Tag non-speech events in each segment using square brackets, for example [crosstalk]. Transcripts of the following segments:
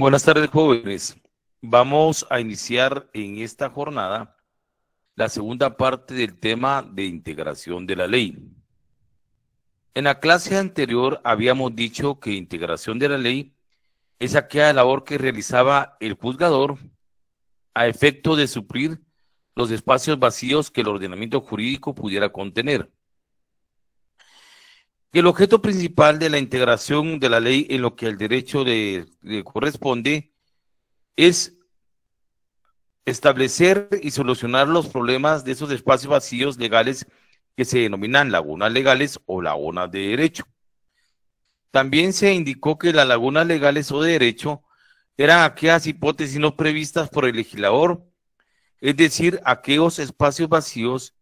Buenas tardes, jóvenes. Vamos a iniciar en esta jornada la segunda parte del tema de integración de la ley. En la clase anterior habíamos dicho que integración de la ley es aquella labor que realizaba el juzgador a efecto de suplir los espacios vacíos que el ordenamiento jurídico pudiera contener. El objeto principal de la integración de la ley en lo que al derecho le, corresponde es establecer y solucionar los problemas de esos espacios vacíos legales que se denominan lagunas legales o lagunas de derecho. También se indicó que las lagunas legales o de derecho eran aquellas hipótesis no previstas por el legislador, es decir, aquellos espacios vacíos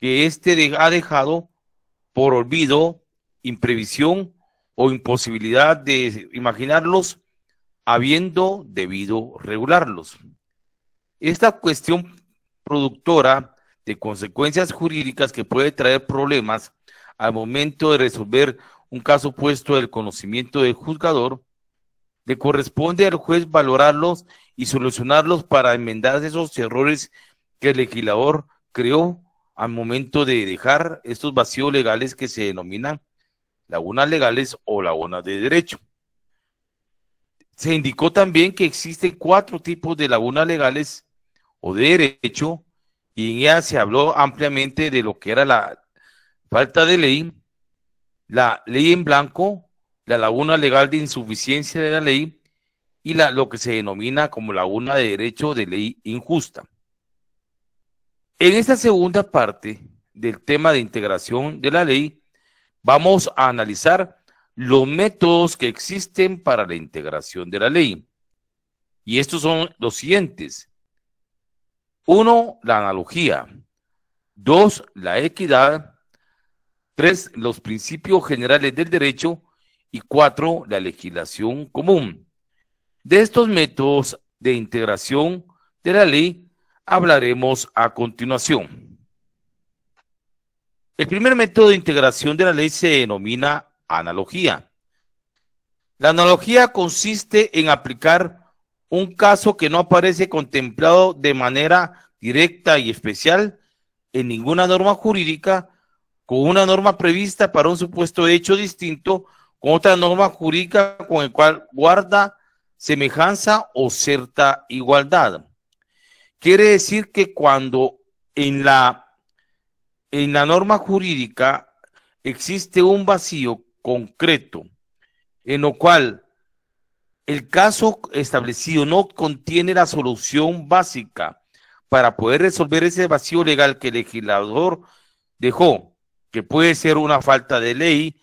que éste ha dejado por olvido, imprevisión o imposibilidad de imaginarlos, habiendo debido regularlos. Esta cuestión productora de consecuencias jurídicas que puede traer problemas al momento de resolver un caso puesto del conocimiento del juzgador, le corresponde al juez valorarlos y solucionarlos para enmendar esos errores que el legislador creó al momento de dejar estos vacíos legales que se denominan lagunas legales o lagunas de derecho. Se indicó también que existen cuatro tipos de lagunas legales o de derecho y en ella se habló ampliamente de lo que era la falta de ley, la ley en blanco, la laguna legal de insuficiencia de la ley y la, lo que se denomina como laguna de derecho de ley injusta. En esta segunda parte del tema de integración de la ley, Vamos a analizar los métodos que existen para la integración de la ley. Y estos son los siguientes. Uno, la analogía. Dos, la equidad. Tres, los principios generales del derecho. Y cuatro, la legislación común. De estos métodos de integración de la ley hablaremos a continuación. El primer método de integración de la ley se denomina analogía. La analogía consiste en aplicar un caso que no aparece contemplado de manera directa y especial en ninguna norma jurídica con una norma prevista para un supuesto hecho distinto con otra norma jurídica con el cual guarda semejanza o cierta igualdad. Quiere decir que cuando en la en la norma jurídica existe un vacío concreto en lo cual el caso establecido no contiene la solución básica para poder resolver ese vacío legal que el legislador dejó, que puede ser una falta de ley,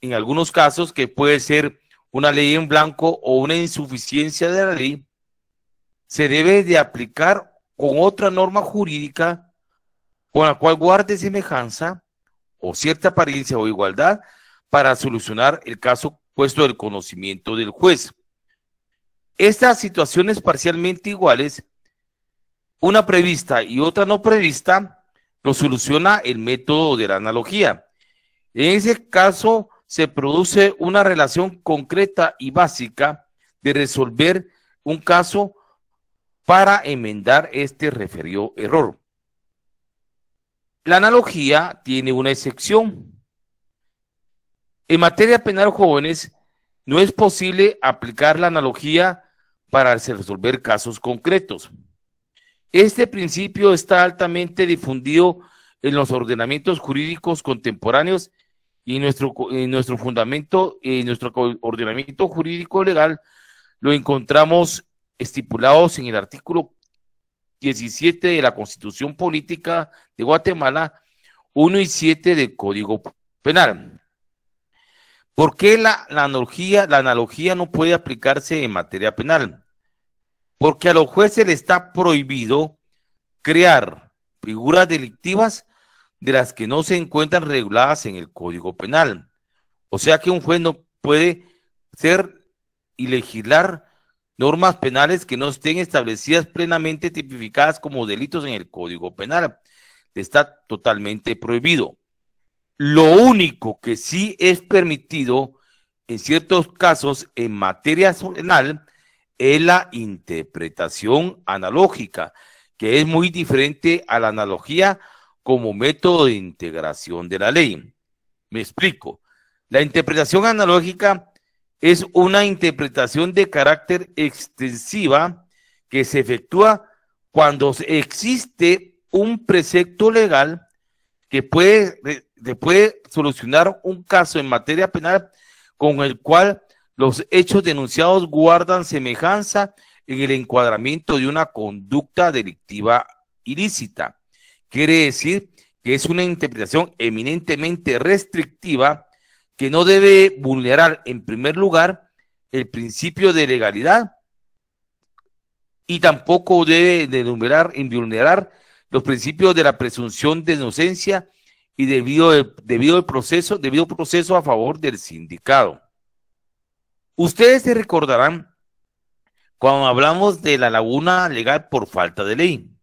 en algunos casos que puede ser una ley en blanco o una insuficiencia de la ley, se debe de aplicar con otra norma jurídica con la cual guarde semejanza o cierta apariencia o igualdad para solucionar el caso puesto del conocimiento del juez. Estas situaciones parcialmente iguales, una prevista y otra no prevista, lo soluciona el método de la analogía. En ese caso se produce una relación concreta y básica de resolver un caso para enmendar este referido error. La analogía tiene una excepción. En materia penal jóvenes, no es posible aplicar la analogía para resolver casos concretos. Este principio está altamente difundido en los ordenamientos jurídicos contemporáneos y nuestro, en nuestro fundamento, en nuestro ordenamiento jurídico legal, lo encontramos estipulados en el artículo 17 de la Constitución Política de Guatemala, 1 y 7 del Código Penal. ¿Por qué la, analogía, la analogía no puede aplicarse en materia penal? Porque a los jueces les está prohibido crear figuras delictivas de las que no se encuentran reguladas en el Código Penal. O sea que un juez no puede ser y legislar normas penales que no estén establecidas plenamente tipificadas como delitos en el Código Penal. Está totalmente prohibido. Lo único que sí es permitido en ciertos casos en materia penal es la interpretación analógica, que es muy diferente a la analogía como método de integración de la ley. Me explico. La interpretación analógica es una interpretación de carácter extensiva que se efectúa cuando existe un precepto legal que puede, solucionar un caso en materia penal con el cual los hechos denunciados guardan semejanza en el encuadramiento de una conducta delictiva ilícita. Quiere decir que es una interpretación eminentemente restrictiva que no debe vulnerar en primer lugar el principio de legalidad y tampoco debe denumerar, invulnerar los principios de la presunción de inocencia y debido, debido, al proceso, debido proceso a favor del sindicado. Ustedes se recordarán cuando hablamos de la laguna legal por falta de ley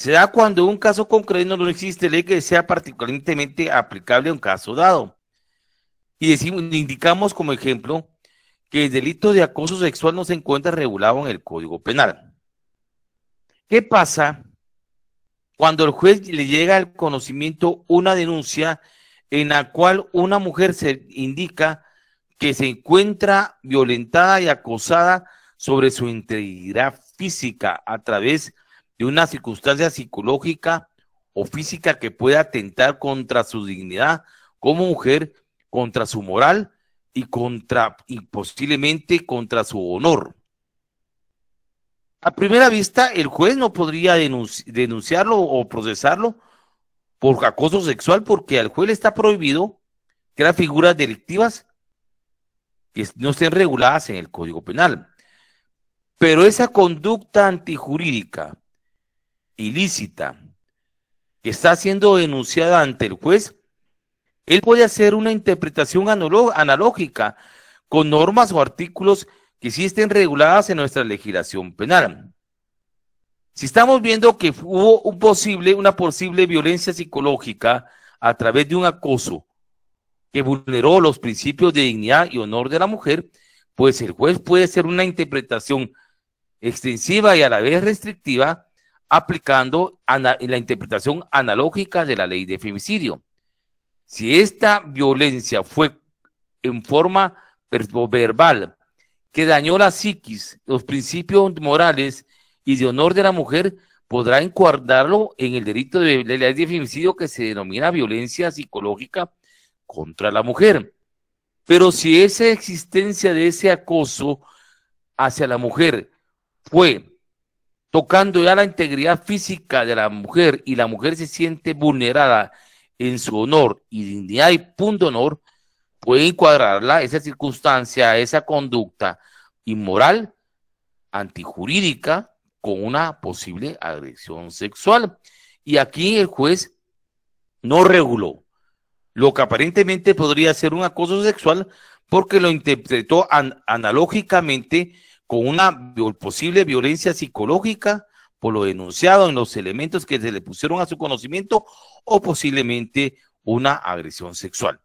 se da cuando un caso concreto no existe ley que sea particularmente aplicable a un caso dado. Y decimos, indicamos como ejemplo que el delito de acoso sexual no se encuentra regulado en el Código Penal. ¿Qué pasa cuando el juez le llega al conocimiento una denuncia en la cual una mujer se indica que se encuentra violentada y acosada sobre su integridad física a través de de una circunstancia psicológica o física que pueda atentar contra su dignidad como mujer, contra su moral y contra posiblemente contra su honor. A primera vista, el juez no podría denunciarlo o procesarlo por acoso sexual porque al juez le está prohibido crear figuras delictivas que no estén reguladas en el Código Penal. Pero esa conducta antijurídica ilícita que está siendo denunciada ante el juez, él puede hacer una interpretación analógica con normas o artículos que sí estén reguladas en nuestra legislación penal. Si estamos viendo que hubo un posible, una posible violencia psicológica a través de un acoso que vulneró los principios de dignidad y honor de la mujer, pues el juez puede hacer una interpretación extensiva y a la vez restrictiva aplicando la interpretación analógica de la ley de femicidio. Si esta violencia fue en forma verbal, que dañó la psiquis, los principios morales y de honor de la mujer, podrá encuadrarlo en el delito de la ley de femicidio que se denomina violencia psicológica contra la mujer. Pero si esa existencia de ese acoso hacia la mujer fue tocando ya la integridad física de la mujer y la mujer se siente vulnerada en su honor y dignidad y punto honor, puede encuadrarla esa circunstancia, esa conducta inmoral, antijurídica, con una posible agresión sexual. Y aquí el juez no reguló lo que aparentemente podría ser un acoso sexual porque lo interpretó analógicamente con una posible violencia psicológica por lo denunciado en los elementos que se le pusieron a su conocimiento o posiblemente una agresión sexual.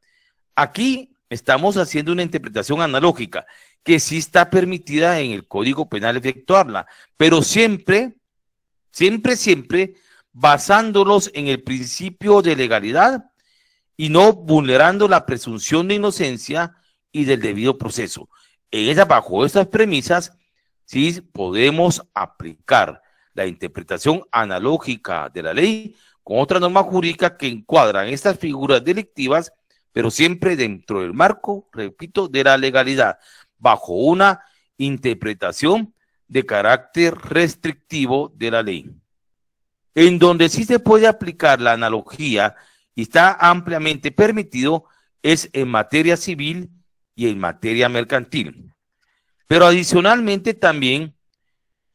Aquí estamos haciendo una interpretación analógica que sí está permitida en el Código Penal efectuarla, pero siempre, siempre, siempre basándolos en el principio de legalidad y no vulnerando la presunción de inocencia y del debido proceso ella, bajo estas premisas, sí podemos aplicar la interpretación analógica de la ley con otra norma jurídica que encuadran estas figuras delictivas, pero siempre dentro del marco, repito, de la legalidad, bajo una interpretación de carácter restrictivo de la ley. En donde sí se puede aplicar la analogía y está ampliamente permitido es en materia civil y en materia mercantil. Pero adicionalmente también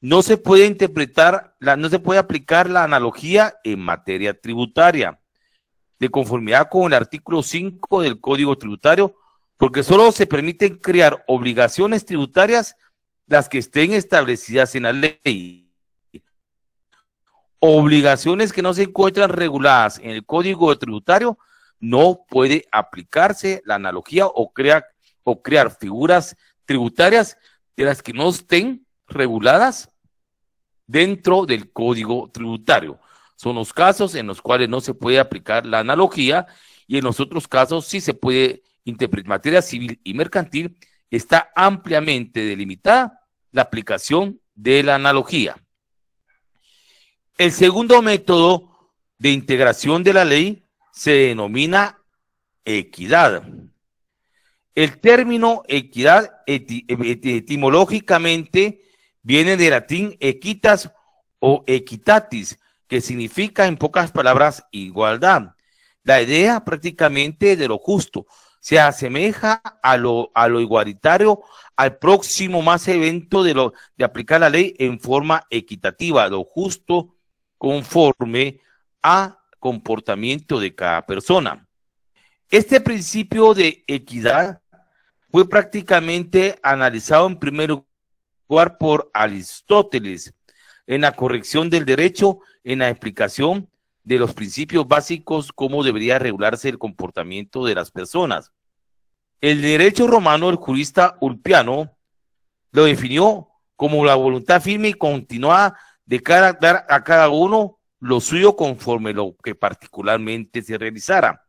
no se puede interpretar, la, no se puede aplicar la analogía en materia tributaria, de conformidad con el artículo 5 del Código Tributario, porque solo se permiten crear obligaciones tributarias las que estén establecidas en la ley. Obligaciones que no se encuentran reguladas en el Código Tributario no puede aplicarse la analogía o crear o crear figuras tributarias de las que no estén reguladas dentro del código tributario. Son los casos en los cuales no se puede aplicar la analogía y en los otros casos sí se puede interpretar. Materia civil y mercantil está ampliamente delimitada la aplicación de la analogía. El segundo método de integración de la ley se denomina equidad. El término equidad etimológicamente viene del latín equitas o equitatis, que significa en pocas palabras igualdad. La idea prácticamente de lo justo se asemeja a lo, igualitario, al próximo más evento de, de aplicar la ley en forma equitativa, lo justo conforme a comportamiento de cada persona. Este principio de equidad fue prácticamente analizado en primer lugar por Aristóteles en la corrección del derecho, en la explicación de los principios básicos, cómo debería regularse el comportamiento de las personas. El derecho romano, el jurista Ulpiano, lo definió como la voluntad firme y continuada de cada, dar a cada uno lo suyo conforme lo que particularmente se realizara.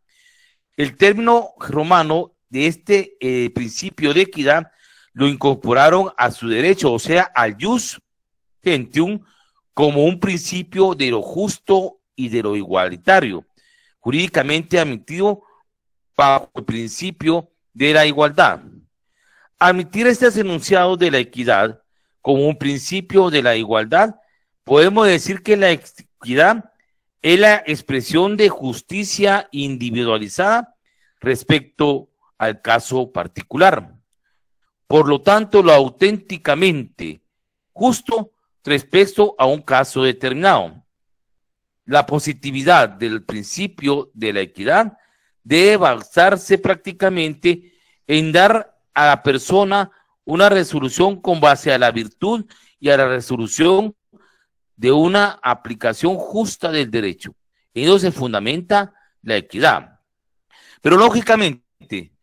El término romano de este eh, principio de equidad lo incorporaron a su derecho, o sea, al jus gentium, como un principio de lo justo y de lo igualitario, jurídicamente admitido bajo el principio de la igualdad. Admitir este enunciados de la equidad como un principio de la igualdad, podemos decir que la equidad es la expresión de justicia individualizada respecto al caso particular. Por lo tanto, lo auténticamente justo respecto a un caso determinado. La positividad del principio de la equidad debe basarse prácticamente en dar a la persona una resolución con base a la virtud y a la resolución de una aplicación justa del derecho. En eso se fundamenta la equidad. Pero lógicamente,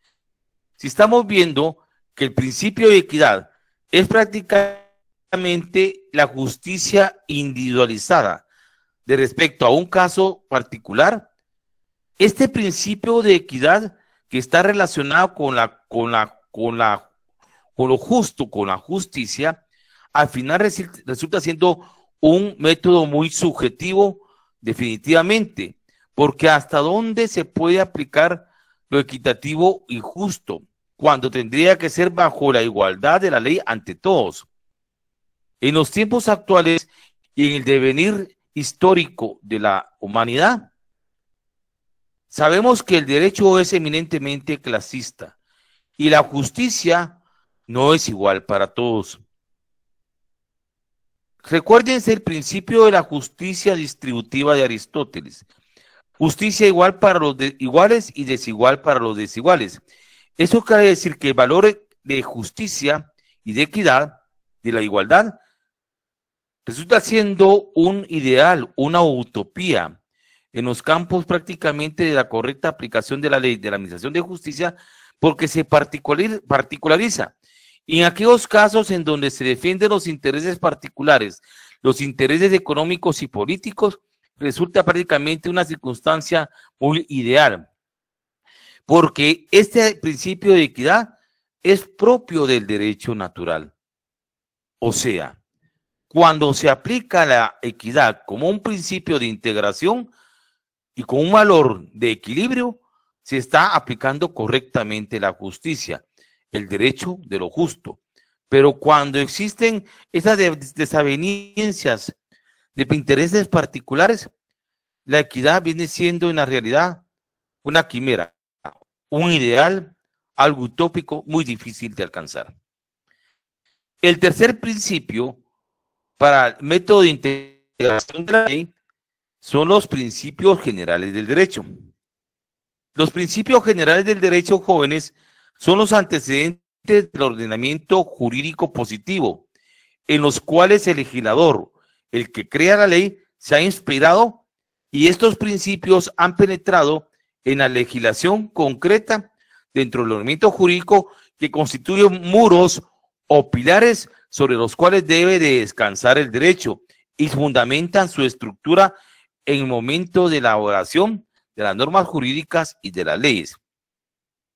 si estamos viendo que el principio de equidad es prácticamente la justicia individualizada de respecto a un caso particular, este principio de equidad que está relacionado con la con la con con lo justo, con la justicia, al final resulta siendo un método muy subjetivo definitivamente, porque hasta dónde se puede aplicar lo equitativo y justo, cuando tendría que ser bajo la igualdad de la ley ante todos. En los tiempos actuales y en el devenir histórico de la humanidad, sabemos que el derecho es eminentemente clasista y la justicia no es igual para todos. Recuérdense el principio de la justicia distributiva de Aristóteles, Justicia igual para los iguales y desigual para los desiguales. Eso quiere decir que el valor de justicia y de equidad, de la igualdad, resulta siendo un ideal, una utopía. En los campos prácticamente de la correcta aplicación de la ley de la Administración de Justicia, porque se particulariza. Y en aquellos casos en donde se defienden los intereses particulares, los intereses económicos y políticos, resulta prácticamente una circunstancia muy ideal, porque este principio de equidad es propio del derecho natural. O sea, cuando se aplica la equidad como un principio de integración y con un valor de equilibrio, se está aplicando correctamente la justicia, el derecho de lo justo. Pero cuando existen esas desavenencias de intereses particulares, la equidad viene siendo en la realidad una quimera, un ideal, algo utópico muy difícil de alcanzar. El tercer principio para el método de integración de la ley son los principios generales del derecho. Los principios generales del derecho, jóvenes, son los antecedentes del ordenamiento jurídico positivo, en los cuales el legislador el que crea la ley, se ha inspirado y estos principios han penetrado en la legislación concreta dentro del ordenamiento jurídico que constituyen muros o pilares sobre los cuales debe de descansar el derecho y fundamentan su estructura en el momento de elaboración de las normas jurídicas y de las leyes.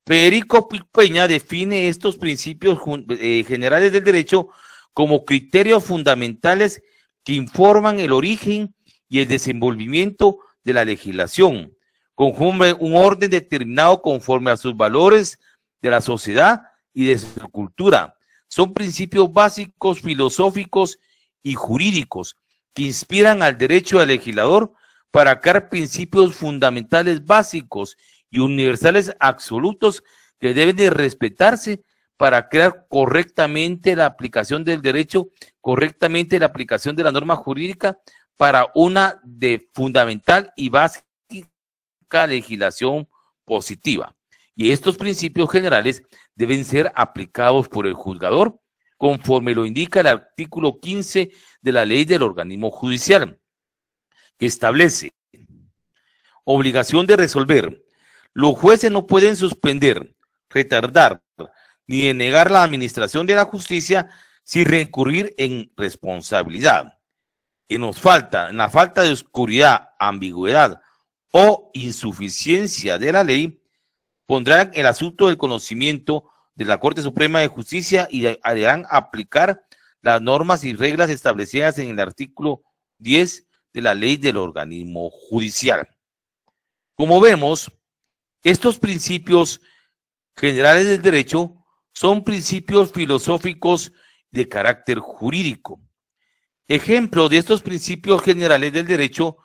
Federico Peña define estos principios eh, generales del derecho como criterios fundamentales que informan el origen y el desenvolvimiento de la legislación, con un orden determinado conforme a sus valores de la sociedad y de su cultura. Son principios básicos, filosóficos y jurídicos que inspiran al derecho del legislador para crear principios fundamentales básicos y universales absolutos que deben de respetarse para crear correctamente la aplicación del derecho, correctamente la aplicación de la norma jurídica para una de fundamental y básica legislación positiva. Y estos principios generales deben ser aplicados por el juzgador conforme lo indica el artículo 15 de la ley del organismo judicial, que establece obligación de resolver. Los jueces no pueden suspender, retardar, ni de negar la administración de la justicia sin recurrir en responsabilidad. Que nos falta, en la falta de oscuridad, ambigüedad o insuficiencia de la ley, pondrán el asunto del conocimiento de la Corte Suprema de Justicia y harán aplicar las normas y reglas establecidas en el artículo 10 de la ley del organismo judicial. Como vemos, estos principios generales del derecho son principios filosóficos de carácter jurídico. Ejemplo de estos principios generales del derecho,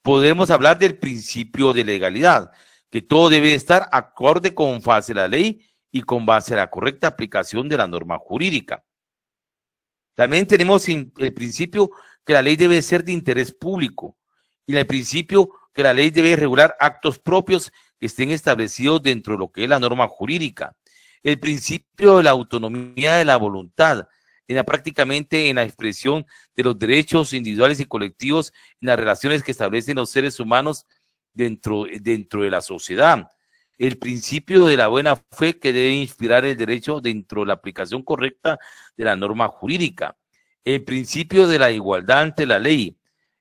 podemos hablar del principio de legalidad, que todo debe estar acorde con base a la ley y con base a la correcta aplicación de la norma jurídica. También tenemos el principio que la ley debe ser de interés público y el principio que la ley debe regular actos propios que estén establecidos dentro de lo que es la norma jurídica el principio de la autonomía de la voluntad, en prácticamente en la expresión de los derechos individuales y colectivos, en las relaciones que establecen los seres humanos dentro, dentro de la sociedad. El principio de la buena fe que debe inspirar el derecho dentro de la aplicación correcta de la norma jurídica. El principio de la igualdad ante la ley.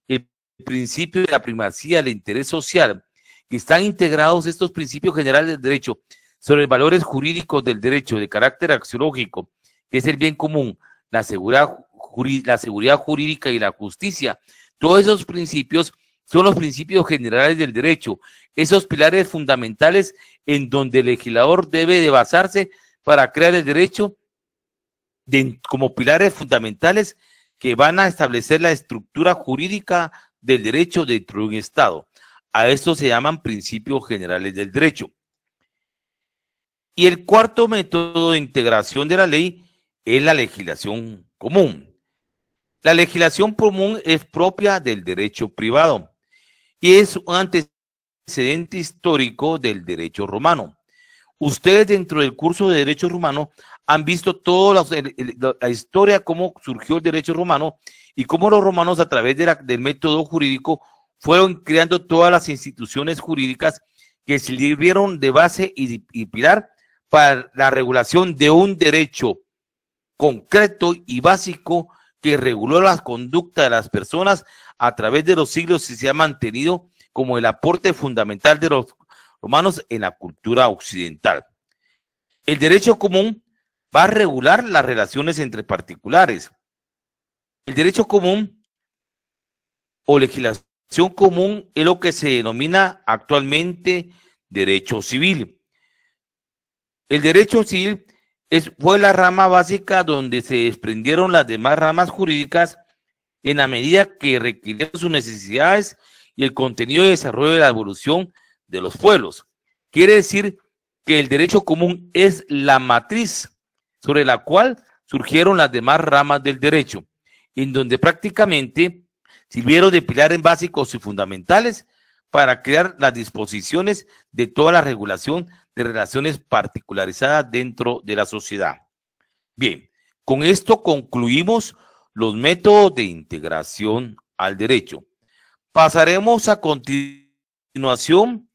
El principio de la primacía del interés social. Que están integrados estos principios generales del derecho sobre valores jurídicos del derecho de carácter axiológico, que es el bien común, la seguridad, jurídica y la justicia. Todos esos principios son los principios generales del derecho, esos pilares fundamentales en donde el legislador debe de basarse para crear el derecho como pilares fundamentales que van a establecer la estructura jurídica del derecho dentro de un Estado. A estos se llaman principios generales del derecho. Y el cuarto método de integración de la ley es la legislación común. La legislación común es propia del derecho privado y es un antecedente histórico del derecho romano. Ustedes dentro del curso de derecho romano han visto toda la, historia, cómo surgió el derecho romano y cómo los romanos a través del método jurídico fueron creando todas las instituciones jurídicas que sirvieron de base y, y pilar para la regulación de un derecho concreto y básico que reguló las conductas de las personas a través de los siglos y se ha mantenido como el aporte fundamental de los romanos en la cultura occidental. El derecho común va a regular las relaciones entre particulares. El derecho común o legislación común es lo que se denomina actualmente derecho civil. El derecho civil es, fue la rama básica donde se desprendieron las demás ramas jurídicas en la medida que requirieron sus necesidades y el contenido de desarrollo de la evolución de los pueblos. Quiere decir que el derecho común es la matriz sobre la cual surgieron las demás ramas del derecho, en donde prácticamente sirvieron de pilares básicos y fundamentales para crear las disposiciones de toda la regulación de relaciones particularizadas dentro de la sociedad. Bien, con esto concluimos los métodos de integración al derecho. Pasaremos a continuación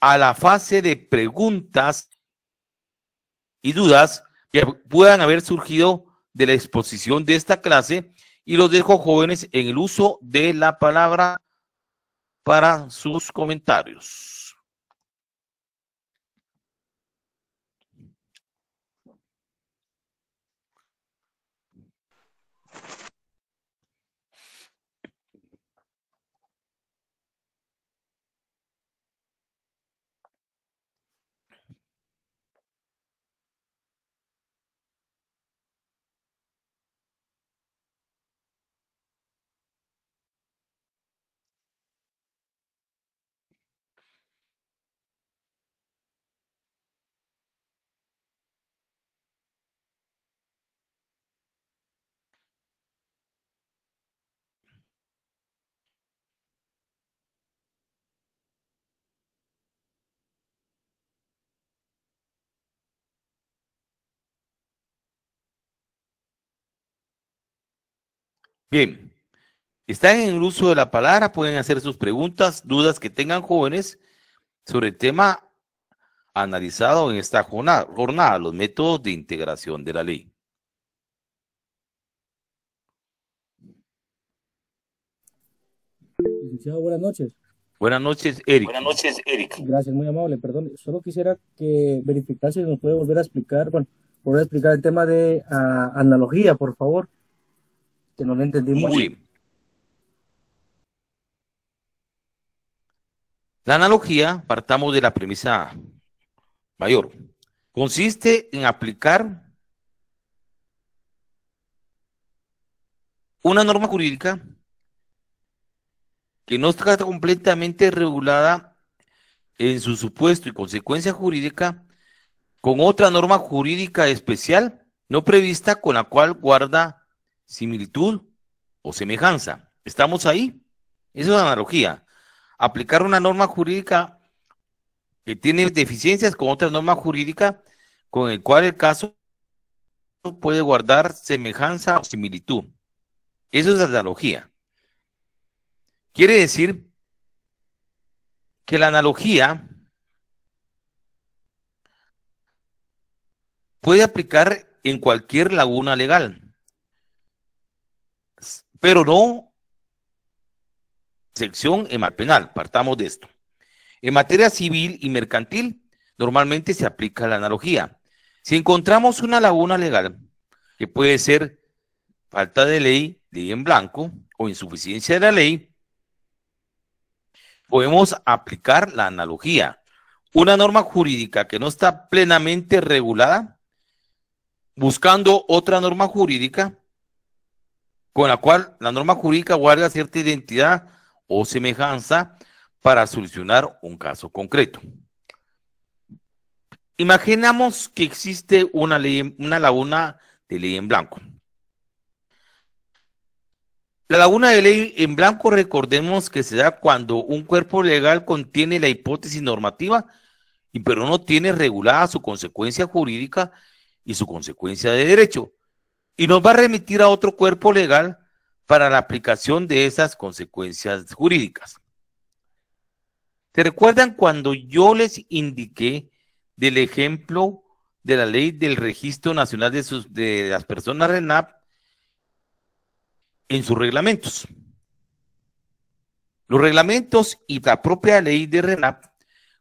a la fase de preguntas y dudas que puedan haber surgido de la exposición de esta clase y los dejo jóvenes en el uso de la palabra para sus comentarios. Bien, están en el uso de la palabra, pueden hacer sus preguntas, dudas que tengan jóvenes sobre el tema analizado en esta jornada, los métodos de integración de la ley. buenas noches. Buenas noches, Eric. Buenas noches, Eric. Gracias, muy amable. Perdón, solo quisiera que verificase si nos puede volver a explicar, bueno, volver a explicar el tema de ah, analogía, por favor no La analogía, partamos de la premisa mayor, consiste en aplicar una norma jurídica que no está completamente regulada en su supuesto y consecuencia jurídica con otra norma jurídica especial no prevista con la cual guarda similitud o semejanza. Estamos ahí. eso es una analogía. Aplicar una norma jurídica que tiene deficiencias con otra norma jurídica con el cual el caso puede guardar semejanza o similitud. Eso es la analogía. Quiere decir que la analogía puede aplicar en cualquier laguna legal pero no sección en penal. Partamos de esto. En materia civil y mercantil, normalmente se aplica la analogía. Si encontramos una laguna legal, que puede ser falta de ley, ley en blanco o insuficiencia de la ley, podemos aplicar la analogía. Una norma jurídica que no está plenamente regulada, buscando otra norma jurídica, con la cual la norma jurídica guarda cierta identidad o semejanza para solucionar un caso concreto. Imaginamos que existe una, ley, una laguna de ley en blanco. La laguna de ley en blanco, recordemos que se da cuando un cuerpo legal contiene la hipótesis normativa, pero no tiene regulada su consecuencia jurídica y su consecuencia de derecho y nos va a remitir a otro cuerpo legal para la aplicación de esas consecuencias jurídicas. ¿Te recuerdan cuando yo les indiqué del ejemplo de la ley del Registro Nacional de, sus, de las Personas RENAP en sus reglamentos? Los reglamentos y la propia ley de RENAP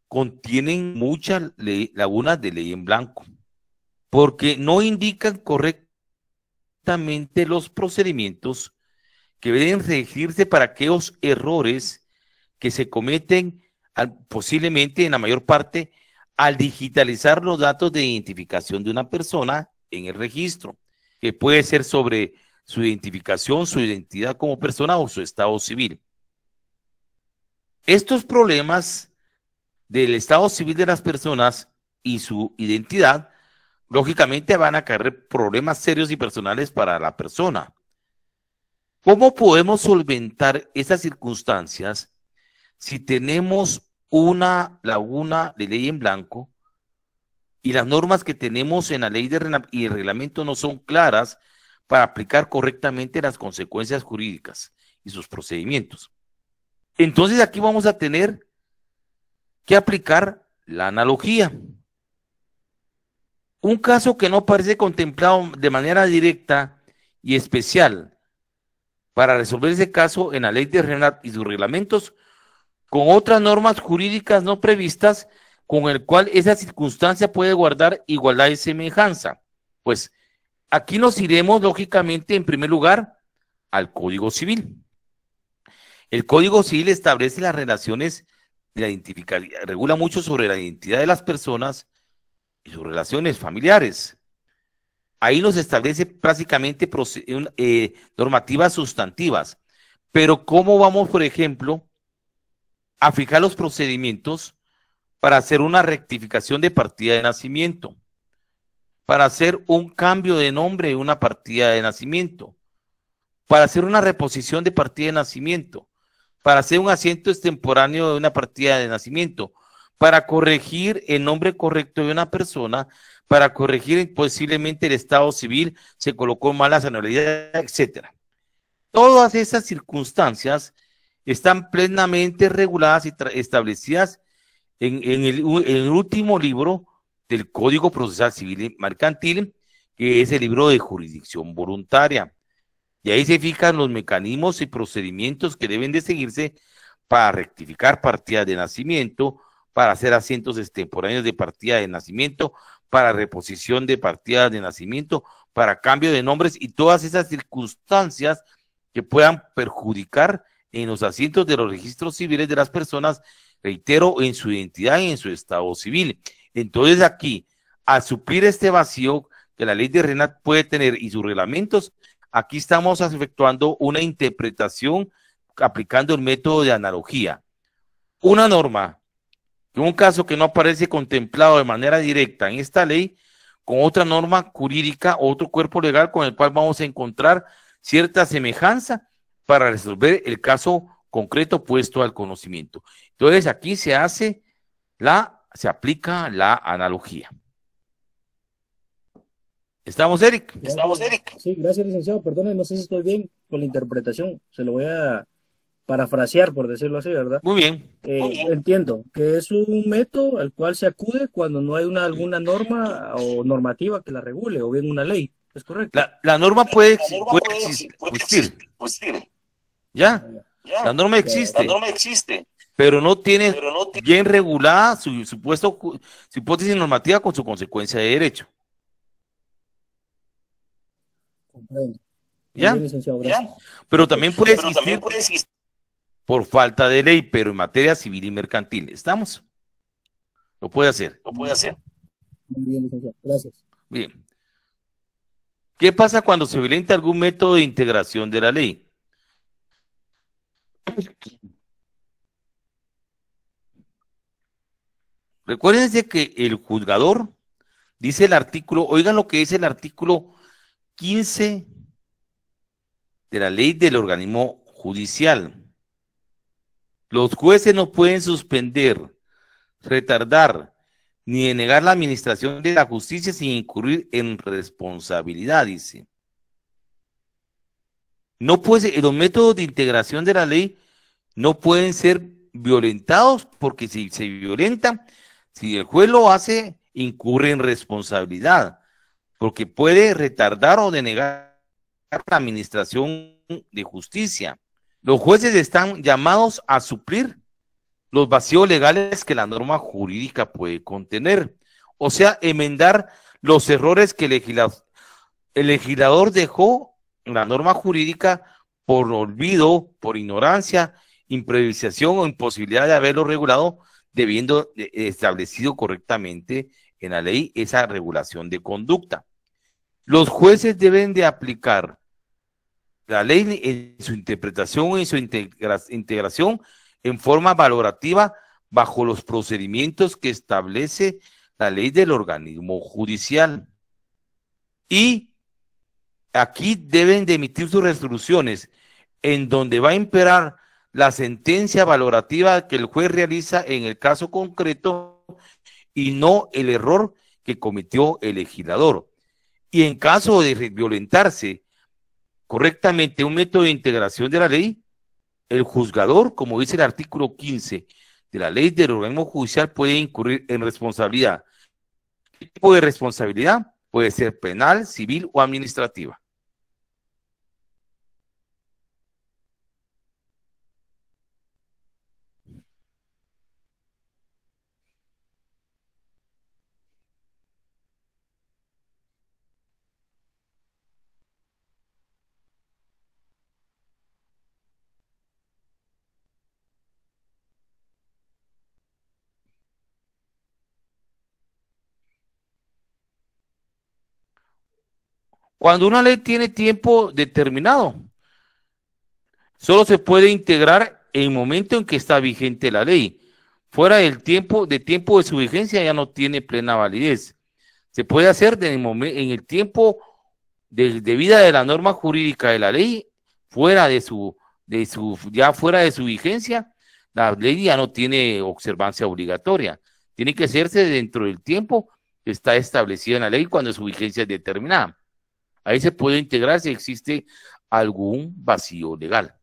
contienen muchas lagunas de ley en blanco, porque no indican correctamente los procedimientos que deben regirse para aquellos errores que se cometen posiblemente en la mayor parte al digitalizar los datos de identificación de una persona en el registro, que puede ser sobre su identificación, su identidad como persona o su estado civil. Estos problemas del estado civil de las personas y su identidad lógicamente van a caer problemas serios y personales para la persona. ¿Cómo podemos solventar esas circunstancias si tenemos una laguna de ley en blanco y las normas que tenemos en la ley de y reglamento no son claras para aplicar correctamente las consecuencias jurídicas y sus procedimientos? Entonces aquí vamos a tener que aplicar la analogía. Un caso que no parece contemplado de manera directa y especial para resolver ese caso en la ley de RENAT y sus reglamentos, con otras normas jurídicas no previstas, con el cual esa circunstancia puede guardar igualdad y semejanza. Pues aquí nos iremos, lógicamente, en primer lugar, al Código Civil. El Código Civil establece las relaciones de la regula mucho sobre la identidad de las personas, sus relaciones familiares. Ahí nos establece prácticamente eh, normativas sustantivas. Pero ¿cómo vamos, por ejemplo, a fijar los procedimientos para hacer una rectificación de partida de nacimiento? Para hacer un cambio de nombre de una partida de nacimiento? Para hacer una reposición de partida de nacimiento? Para hacer un asiento extemporáneo de una partida de nacimiento? para corregir el nombre correcto de una persona, para corregir posiblemente el estado civil, se colocó malas anualidades, etcétera. Todas esas circunstancias están plenamente reguladas y establecidas en, el, último libro del Código Procesal Civil y Mercantil, que es el libro de jurisdicción voluntaria. Y ahí se fijan los mecanismos y procedimientos que deben de seguirse para rectificar partidas de nacimiento, para hacer asientos extemporáneos de partida de nacimiento, para reposición de partidas de nacimiento, para cambio de nombres y todas esas circunstancias que puedan perjudicar en los asientos de los registros civiles de las personas, reitero, en su identidad y en su estado civil. Entonces aquí, a suplir este vacío que la ley de RENAT puede tener y sus reglamentos, aquí estamos efectuando una interpretación aplicando el método de analogía. Una norma un caso que no aparece contemplado de manera directa en esta ley, con otra norma jurídica o otro cuerpo legal con el cual vamos a encontrar cierta semejanza para resolver el caso concreto puesto al conocimiento. Entonces aquí se hace la, se aplica la analogía. ¿Estamos, Eric? Estamos, Eric. Sí, gracias, licenciado. Perdón, no sé si estoy bien con la interpretación. Se lo voy a parafrasear, por decirlo así, ¿verdad? Eh, Muy bien. Entiendo que es un método al cual se acude cuando no hay una, alguna norma o normativa que la regule o bien una ley. ¿Es correcto? La, norma puede, puede, existir, ¿Ya? La norma existe. La norma existe. Pero no tiene, bien regulada su supuesto su hipótesis normativa con su consecuencia de derecho. Comprendo. ¿Ya? Pero también puede pero también puede existir por falta de ley, pero en materia civil y mercantil. ¿Estamos? Lo puede hacer. Lo puede hacer. Muy bien, Gracias. Bien. ¿Qué pasa cuando se violenta algún método de integración de la ley? Recuérdense que el juzgador dice el artículo, oigan lo que dice el artículo 15 de la ley del organismo judicial. Los jueces no pueden suspender, retardar ni denegar la administración de la justicia sin incurrir en responsabilidad, dice. No puede, eh, los métodos de integración de la ley no pueden ser violentados porque si se violenta, si el juez lo hace, incurre en responsabilidad, porque puede retardar o denegar la administración de justicia. Los jueces están llamados a suplir los vacíos legales que la norma jurídica puede contener, o sea, emendar los errores que el legislador, dejó en la norma jurídica por olvido, por ignorancia, improvisación o imposibilidad de haberlo regulado, debiendo establecido correctamente en la ley esa regulación de conducta. Los jueces deben de aplicar la ley en su interpretación y su integración en forma valorativa bajo los procedimientos que establece la ley del organismo judicial. Y aquí deben de emitir sus resoluciones en donde va a imperar la sentencia valorativa que el juez realiza en el caso concreto y no el error que cometió el legislador. Y en caso de violentarse correctamente un método de integración de la ley, el juzgador, como dice el artículo 15 de la ley del organismo judicial, puede incurrir en responsabilidad. ¿Qué tipo de responsabilidad? Puede ser penal, civil o administrativa. Cuando una ley tiene tiempo determinado, solo se puede integrar en el momento en que está vigente la ley. Fuera del tiempo, de tiempo de su vigencia ya no tiene plena validez. Se puede hacer en el, tiempo de, vida de la norma jurídica de la ley, fuera de su, de su, ya fuera de su vigencia, la ley ya no tiene observancia obligatoria. Tiene que hacerse dentro del tiempo que está establecido en la ley cuando su vigencia es determinada. Ahí se puede integrar si existe algún vacío legal.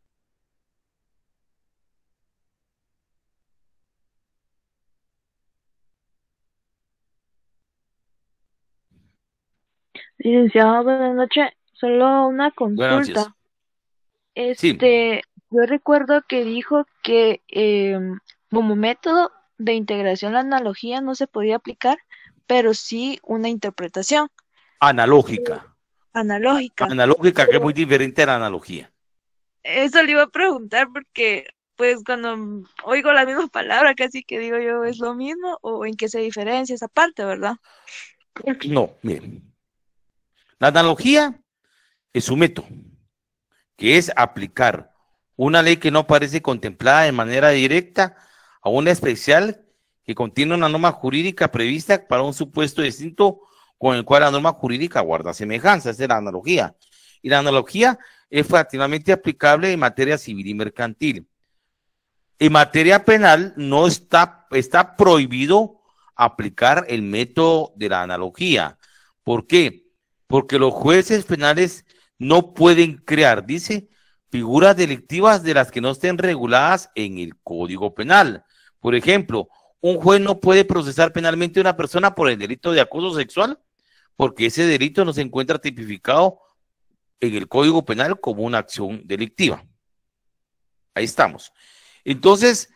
Licenciado, buenas noches. Solo una consulta. Este, yo recuerdo que dijo que em, como método de integración la analogía no se podía aplicar, pero sí una interpretación. Analógica. Analógica. Analógica, que es muy diferente a la analogía. Eso le iba a preguntar porque, pues, cuando oigo la misma palabra, casi que digo yo, ¿es lo mismo o en qué se diferencia esa parte, verdad? No, miren. La analogía es un método, que es aplicar una ley que no parece contemplada de manera directa a una especial que contiene una norma jurídica prevista para un supuesto distinto con el cual la norma jurídica guarda semejanza. Esa es la analogía. Y la analogía es prácticamente aplicable en materia civil y mercantil. En materia penal no está, está prohibido aplicar el método de la analogía. ¿Por qué? Porque los jueces penales no pueden crear, dice, figuras delictivas de las que no estén reguladas en el Código Penal. Por ejemplo, un juez no puede procesar penalmente a una persona por el delito de acoso sexual porque ese delito no se encuentra tipificado en el Código Penal como una acción delictiva. Ahí estamos. Entonces,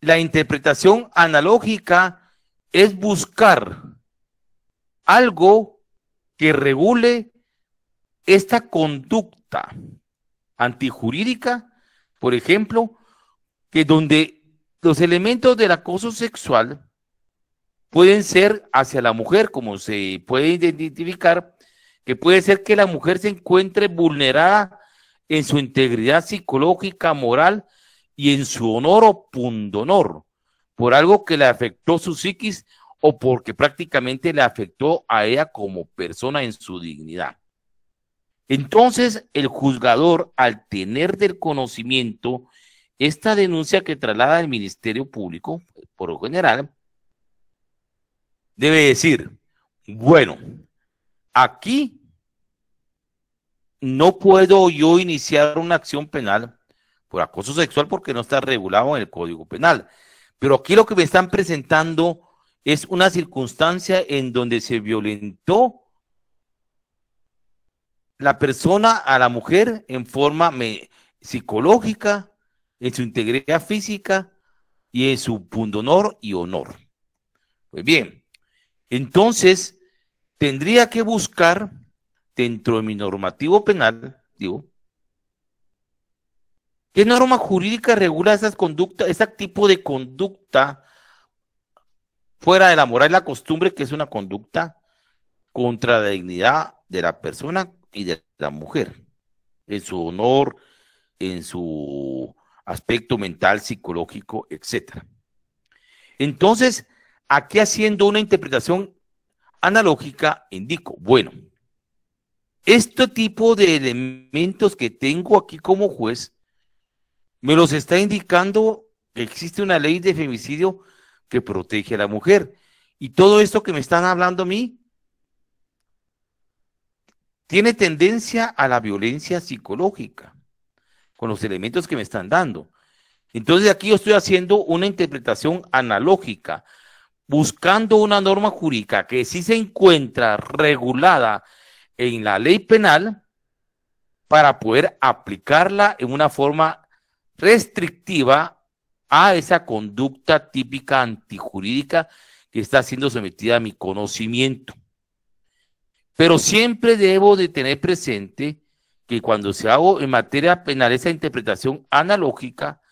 la interpretación analógica es buscar algo que regule esta conducta antijurídica, por ejemplo, que donde los elementos del acoso sexual pueden ser hacia la mujer, como se puede identificar, que puede ser que la mujer se encuentre vulnerada en su integridad psicológica, moral y en su honor o pundonor, por algo que le afectó su psiquis o porque prácticamente le afectó a ella como persona en su dignidad. Entonces, el juzgador, al tener del conocimiento esta denuncia que traslada el Ministerio Público, por lo general, debe decir, bueno, aquí no puedo yo iniciar una acción penal por acoso sexual porque no está regulado en el Código Penal. Pero aquí lo que me están presentando es una circunstancia en donde se violentó la persona a la mujer en forma psicológica, en su integridad física y en su pundonor y honor. Pues bien, entonces, tendría que buscar dentro de mi normativo penal, digo, ¿qué norma jurídica regula esas conductas, ese tipo de conducta fuera de la moral y la costumbre, que es una conducta contra la dignidad de la persona y de la mujer, en su honor, en su aspecto mental, psicológico, etcétera? Entonces, Aquí haciendo una interpretación analógica, indico, bueno, este tipo de elementos que tengo aquí como juez, me los está indicando que existe una ley de femicidio que protege a la mujer. Y todo esto que me están hablando a mí tiene tendencia a la violencia psicológica, con los elementos que me están dando. Entonces aquí yo estoy haciendo una interpretación analógica, buscando una norma jurídica que sí se encuentra regulada en la ley penal para poder aplicarla en una forma restrictiva a esa conducta típica antijurídica que está siendo sometida a mi conocimiento. Pero siempre debo de tener presente que cuando se hago en materia penal esa interpretación analógica,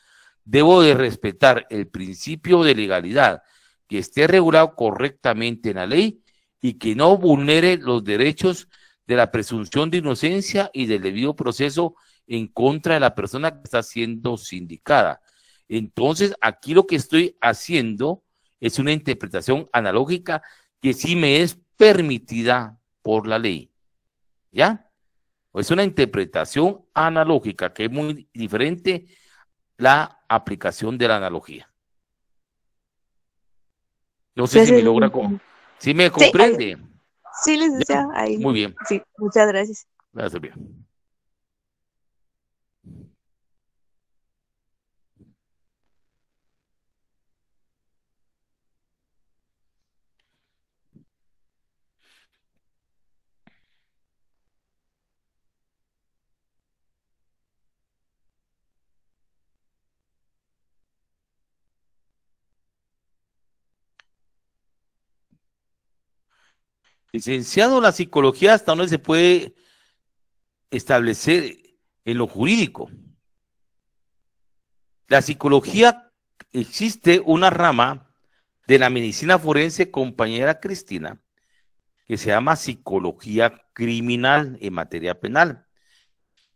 debo de respetar el principio de legalidad, que esté regulado correctamente en la ley y que no vulnere los derechos de la presunción de inocencia y del debido proceso en contra de la persona que está siendo sindicada. Entonces, aquí lo que estoy haciendo es una interpretación analógica que sí me es permitida por la ley. ¿Ya? Es una interpretación analógica que es muy diferente la aplicación de la analogía. No sé si me logra con... Si me comprende. Sí, les decía. Ahí. Muy bien. Sí, muchas gracias. Gracias, bien. Licenciado en la psicología hasta donde se puede establecer en lo jurídico. La psicología existe una rama de la medicina forense, compañera Cristina, que se llama psicología criminal en materia penal,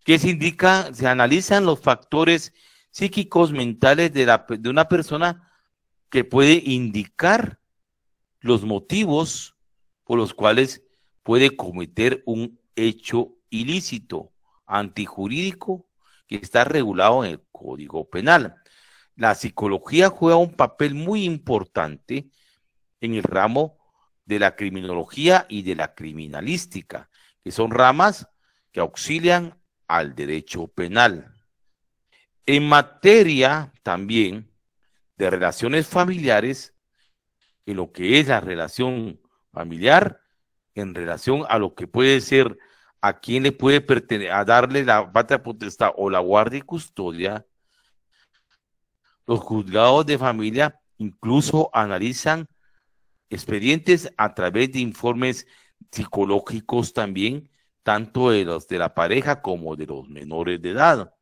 que se indica, se analizan los factores psíquicos mentales de, la, de una persona que puede indicar los motivos por los cuales puede cometer un hecho ilícito, antijurídico, que está regulado en el Código Penal. La psicología juega un papel muy importante en el ramo de la criminología y de la criminalística, que son ramas que auxilian al derecho penal. En materia también de relaciones familiares, en lo que es la relación familiar en relación a lo que puede ser, a quién le puede pertenecer, a darle la patria potestad o la guardia y custodia, los juzgados de familia incluso analizan expedientes a través de informes psicológicos también, tanto de los de la pareja como de los menores de edad.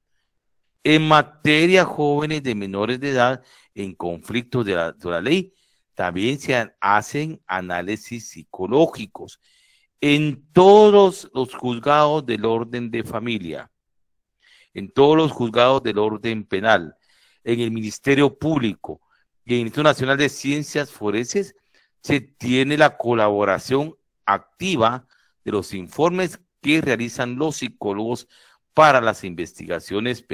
En materia jóvenes de menores de edad en conflicto de la, de la ley, también se hacen análisis psicológicos en todos los juzgados del orden de familia, en todos los juzgados del orden penal, en el Ministerio Público y en el Instituto Nacional de Ciencias Forenses, se tiene la colaboración activa de los informes que realizan los psicólogos para las investigaciones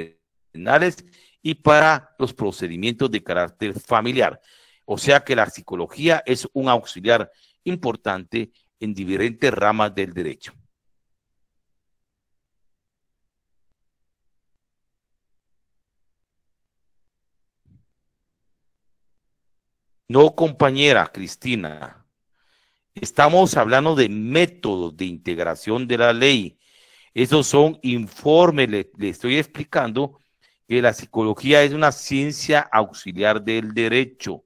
penales y para los procedimientos de carácter familiar. O sea que la psicología es un auxiliar importante en diferentes ramas del derecho. No, compañera Cristina, estamos hablando de métodos de integración de la ley. Esos son informes, le, le, estoy explicando que la psicología es una ciencia auxiliar del derecho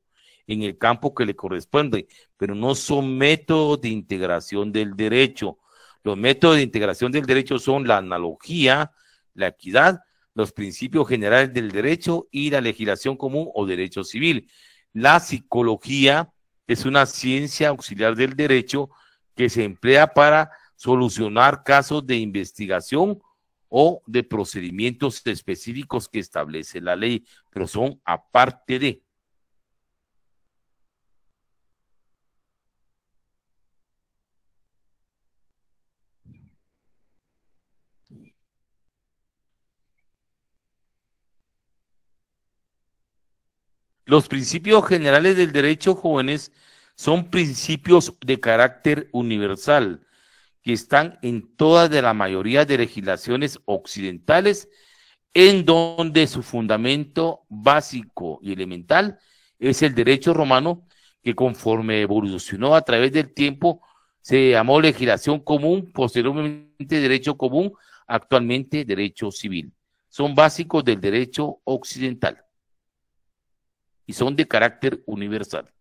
en el campo que le corresponde, pero no son métodos de integración del derecho. Los métodos de integración del derecho son la analogía, la equidad, los principios generales del derecho y la legislación común o derecho civil. La psicología es una ciencia auxiliar del derecho que se emplea para solucionar casos de investigación o de procedimientos específicos que establece la ley, pero son aparte de. Los principios generales del derecho, jóvenes, son principios de carácter universal que están en todas de la mayoría de legislaciones occidentales, en donde su fundamento básico y elemental es el derecho romano, que conforme evolucionó a través del tiempo, se llamó legislación común, posteriormente derecho común, actualmente derecho civil. Son básicos del derecho occidental y son de carácter universal.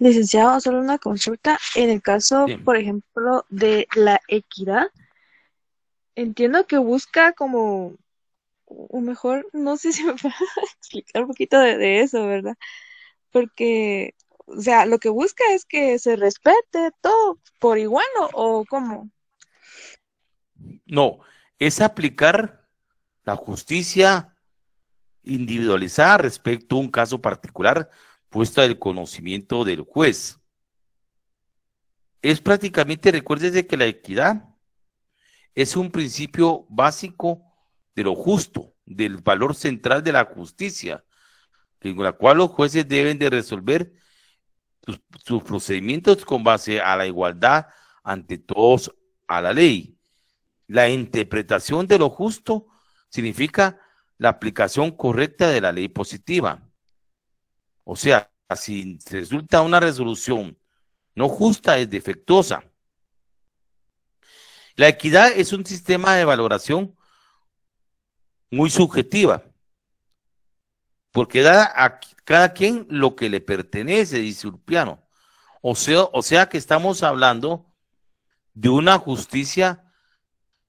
Licenciado, solo una consulta. En el caso, por ejemplo, de la equidad, entiendo que busca como o mejor, no sé si me [laughs] puede explicar un poquito de, eso, ¿verdad? Porque, o sea, lo que busca es que se respete todo por igual o, o cómo. No, es aplicar la justicia individualizada respecto a un caso particular puesta del conocimiento del juez. Es prácticamente, recuérdese que la equidad es un principio básico de lo justo, del valor central de la justicia, en la cual los jueces deben de resolver sus procedimientos con base a la igualdad ante todos a la ley. La interpretación de lo justo significa la aplicación correcta de la ley positiva. O sea, si resulta una resolución no justa, es defectuosa. La equidad es un sistema de valoración muy subjetiva, porque da a cada quien lo que le pertenece, dice Urpiano. O sea, o sea que estamos hablando de una justicia,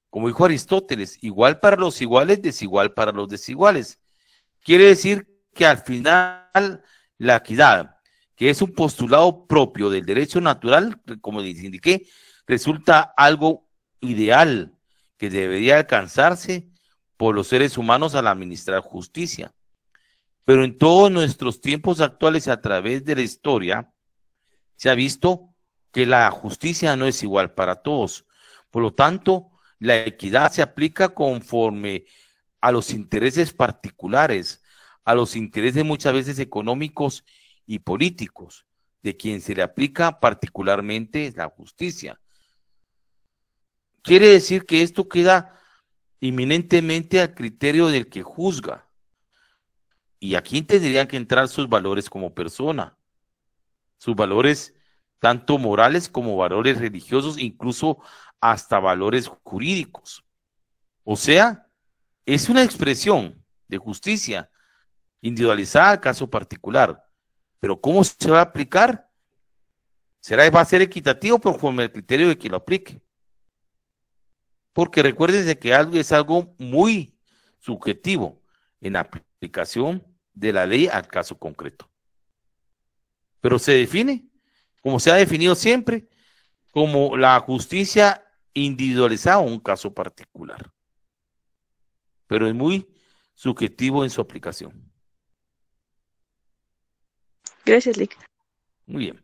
como dijo Aristóteles, igual para los iguales, desigual para los desiguales. Quiere decir que al final la equidad, que es un postulado propio del derecho natural, como les indiqué, resulta algo ideal que debería alcanzarse por los seres humanos al administrar justicia. Pero en todos nuestros tiempos actuales a través de la historia se ha visto que la justicia no es igual para todos. Por lo tanto, la equidad se aplica conforme a los intereses particulares, a los intereses muchas veces económicos y políticos de quien se le aplica particularmente la justicia. Quiere decir que esto queda inminentemente al criterio del que juzga. Y aquí tendrían que entrar sus valores como persona, sus valores tanto morales como valores religiosos, incluso hasta valores jurídicos. O sea, es una expresión de justicia individualizada, caso particular. Pero ¿cómo se va a aplicar? Será va a ser equitativo conforme el criterio de que lo aplique. Porque recuérdense que algo es algo muy subjetivo en la aplicación de la ley al caso concreto. Pero se define, como se ha definido siempre, como la justicia individualizada un caso particular. Pero es muy subjetivo en su aplicación. Gracias, Muy bien.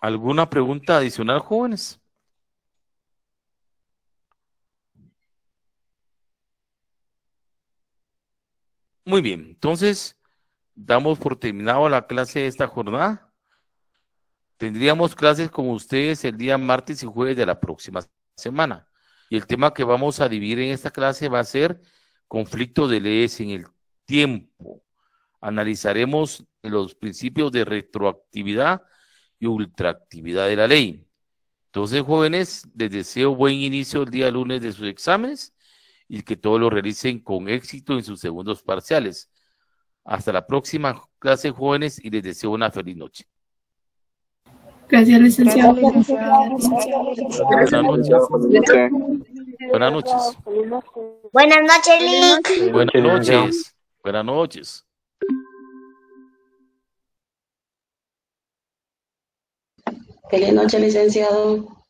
¿Alguna pregunta adicional, jóvenes? Muy bien, entonces damos por terminado la clase de esta jornada. Tendríamos clases con ustedes el día martes y jueves de la próxima semana. Y el tema que vamos a dividir en esta clase va a ser conflicto de leyes en el tiempo. Analizaremos los principios de retroactividad y ultraactividad de la ley. Entonces, jóvenes, les deseo buen inicio el día lunes de sus exámenes y que todos lo realicen con éxito en sus segundos parciales. Hasta la próxima clase, jóvenes, y les deseo una feliz noche. Gracias, licenciado. Buenas noches. Buenas noches. Buenas noches, Lick. Buenas noches. Buenas noches. Feliz noche, licenciado.